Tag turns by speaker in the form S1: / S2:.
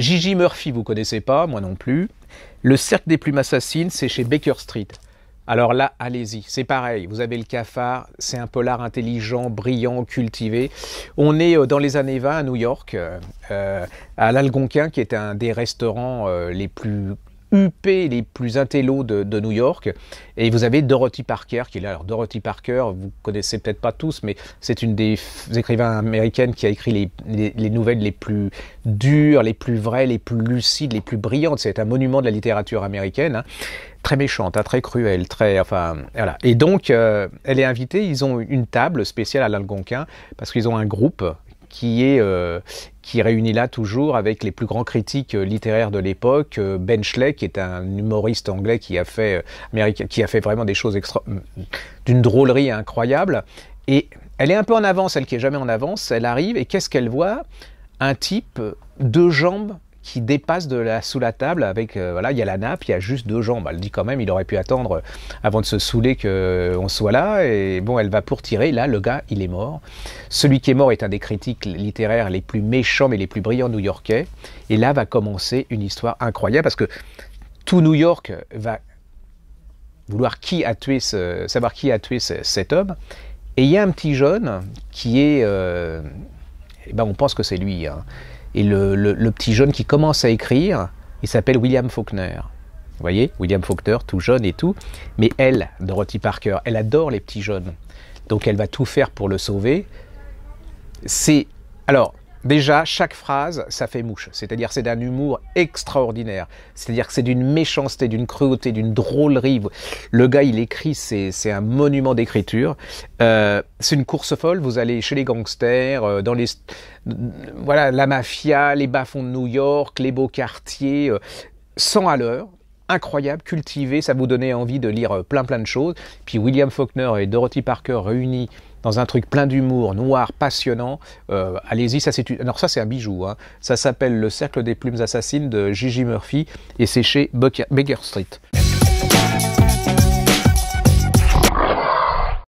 S1: Gigi Murphy, vous connaissez pas, moi non plus. Le Cercle des Plumes Assassines, c'est chez Baker Street. Alors là, allez-y, c'est pareil, vous avez le cafard, c'est un polar intelligent, brillant, cultivé. On est euh, dans les années 20 à New York, euh, euh, à l'Algonquin, qui est un des restaurants les plus huppés, les plus intellos de, New York. Et vous avez Dorothy Parker qui est là. Alors Dorothy Parker, vous connaissez peut-être pas tous, mais c'est une des écrivains américaines qui a écrit les, nouvelles les plus dures, les plus vraies, les plus lucides, les plus brillantes. C'est un monument de la littérature américaine. Hein. Très méchante, hein, très cruelle, très enfin voilà. Et donc euh, elle est invitée. Ils ont une table spéciale à l'Algonquin parce qu'ils ont un groupe qui est euh, qui réunit là toujours avec les plus grands critiques euh, littéraires de l'époque, euh, Ben Schley, qui est un humoriste anglais qui a fait, qui a fait vraiment des choses mm, d'une drôlerie incroyable. Et elle est un peu en avance, elle qui est jamais en avance, elle arrive et qu'est-ce qu'elle voit Un type, deux jambes, qui dépasse de la, sous la table avec, euh, voilà, il y a la nappe, il y a juste deux jambes. Elle dit quand même, il aurait pu attendre euh, avant de se saouler qu'on euh, soit là. Et bon, elle va pour tirer. Là, le gars, il est mort. Celui qui est mort est un des critiques littéraires les plus méchants mais les plus brillants new-yorkais. Et là va commencer une histoire incroyable parce que tout New York va vouloir qui a tué ce, savoir qui a tué cet homme. Et il y a un petit jeune qui est, eh ben on pense que c'est lui, hein. Et le, petit jeune qui commence à écrire, il s'appelle William Faulkner. Vous voyez, William Faulkner, tout jeune et tout. Mais elle, Dorothy Parker, elle adore les petits jeunes. Donc elle va tout faire pour le sauver. C'est. Alors, Déjà, chaque phrase, ça fait mouche. C'est-à-dire, c'est d'un humour extraordinaire. C'est-à-dire que c'est d'une méchanceté, d'une cruauté, d'une drôlerie. Le gars, il écrit, c'est un monument d'écriture. Euh, c'est une course folle. Vous allez chez les gangsters, euh, dans les, voilà, la mafia, les bas-fonds de New York, les beaux quartiers, sans euh, à l'heure incroyable, cultivé, ça vous donnait envie de lire plein plein de choses. Puis William Faulkner et Dorothy Parker réunis dans un truc plein d'humour, noir, passionnant. Euh, allez-y, ça c'est alors ça c'est un bijou. Hein. Ça s'appelle Le cercle des plumes assassines de Gigi Murphy et c'est chez Baker Street.